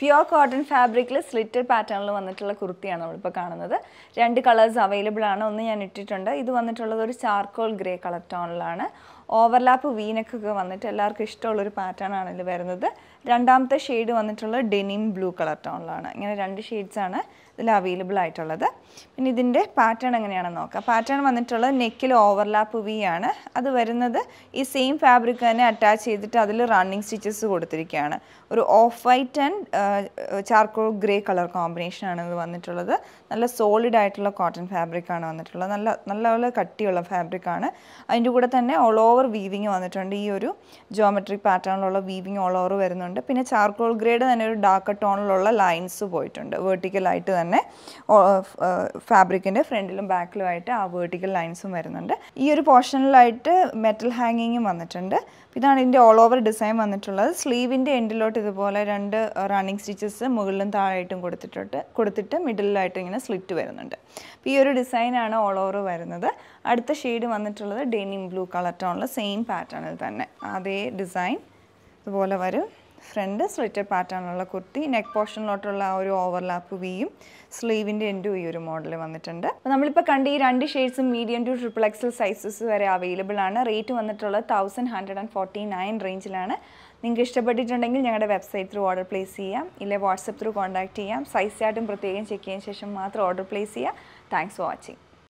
pure cotton ഫാബ്രിക്കിൽ slitted പാറ്റേണിൽ വന്നിട്ടുള്ള കുർത്തിയാണ് നമ്മളിപ്പോൾ കാണുന്നത് രണ്ട് കളേഴ്സ് അവൈലബിൾ ആണ് ഒന്ന് ഞാൻ ഇട്ടിട്ടുണ്ട് ഇത് വന്നിട്ടുള്ളത് ഒരു ചാർക്കോൾ ഗ്രേ കളർ ടോണിലാണ് ഓവർലാപ്പ് വീനക്കൊക്കെ വന്നിട്ട് എല്ലാവർക്കും ഇഷ്ടമുള്ളൊരു ആണ് ഇതിൽ വരുന്നത് രണ്ടാമത്തെ ഷെയ്ഡ് വന്നിട്ടുള്ള ഡെനിം ബ്ലൂ കളർ ടോണിലാണ് ഇങ്ങനെ രണ്ട് ഷെയ്ഡ്സാണ് ഇതിൽ അവൈലബിൾ ആയിട്ടുള്ളത് പിന്നെ ഇതിൻ്റെ പാറ്റേൺ എങ്ങനെയാണെന്ന് നോക്കാം പാറ്റേൺ വന്നിട്ടുള്ള നെക്കിൽ ഓവർലാപ്പ് വി ആണ് അത് വരുന്നത് ഈ സെയിം ഫാബ്രിക് തന്നെ അറ്റാച്ച് ചെയ്തിട്ട് അതിൽ റണ്ണിങ് സ്റ്റിച്ചസ് കൊടുത്തിരിക്കുകയാണ് ഒരു off white and charcoal grey colour കോമ്പിനേഷനാണ് ഇത് വന്നിട്ടുള്ളത് നല്ല സോളിഡ് ആയിട്ടുള്ള കോട്ടൺ ഫാബ്രിക്കാണ് വന്നിട്ടുള്ളത് നല്ല നല്ലപോലെ കട്ടിയുള്ള ഫാബ്രിക്കാണ് അതിൻ്റെ കൂടെ തന്നെ ഓൾ ഓവർ വീവിങ് വന്നിട്ടുണ്ട് ഈ ഒരു ജോമെട്രിക് പാറ്റേണിലുള്ള വീവിങ് ഓൾ ഓവർ വരുന്നുണ്ട് പിന്നെ ചാർക്കോൾ ഗ്രേഡ് തന്നെ ഒരു ഡാർക്ക് ടോണിലുള്ള ലൈൻസ് പോയിട്ടുണ്ട് വേർട്ടിക്കലായിട്ട് തന്നെ ഫാബ്രിക്കിൻ്റെ ഫ്രണ്ടിലും ബാക്കിലുമായിട്ട് ആ വേർട്ടിക്കൽ ലൈൻസും വരുന്നുണ്ട് ഈ ഒരു പോർഷനിലായിട്ട് മെറ്റൽ ഹാങ്ങിങ്ങും വന്നിട്ടുണ്ട് ഇതാണ് ഇതിൻ്റെ ഓൾ ഓവർ ഡിസൈൻ വന്നിട്ടുള്ളത് സ്ലീവിൻ്റെ എൻഡിലോട്ട് ഇതുപോലെ രണ്ട് റണ്ണിങ് ലൈനിങ് സ്റ്റിച്ചസ് മുകളിലും താഴായിട്ടും കൊടുത്തിട്ട് കൊടുത്തിട്ട് മിഡിലായിട്ട് ഇങ്ങനെ സ്ലിറ്റ് വരുന്നുണ്ട് അപ്പോൾ ഈ ഒരു ഡിസൈനാണ് ഓൾ ഓവർ വരുന്നത് അടുത്ത ഷെയ്ഡ് വന്നിട്ടുള്ളത് ഡെനിം ബ്ലൂ കളർ ടോണിൽ സെയിം പാറ്റേണിൽ തന്നെ അതേ ഡിസൈൻ ഇതുപോലെ വരും ഫ്രണ്ട് സ്ലിറ്റഡ് പാറ്റേണുള്ള കുർത്തി നെക്ക് പോർഷനിലോട്ടുള്ള ആ ഒരു ഓവർലാപ്പ് വിയും സ്ലീവിൻ്റെ എൻഡും ഈ ഒരു മോഡൽ വന്നിട്ടുണ്ട് അപ്പോൾ നമ്മളിപ്പോൾ കണ്ട ഈ രണ്ട് ഷെയ്ഡ്സും medium to triple XL sizes വരെ അവൈലബിൾ ആണ് റേറ്റ് വന്നിട്ടുള്ളത് thousand hundred and forty nine റേഞ്ചിലാണ് നിങ്ങൾക്ക് ഇഷ്ടപ്പെട്ടിട്ടുണ്ടെങ്കിൽ ഞങ്ങളുടെ വെബ്സൈറ്റ് ത്രൂ ഓർഡർ പ്ലേസ് ചെയ്യാം ഇല്ലെങ്കിൽ വാട്സപ്പ് ത്രൂ കോൺടാക്ട് ചെയ്യാം സൈസ് ചാർട്ടും പ്രത്യേകം ചെക്ക് ചെയ്യാൻ ശേഷം മാത്രം ഓർഡർ പ്ലേസ് ചെയ്യാം താങ്ക്സ് ഫോർ വാച്ചിങ്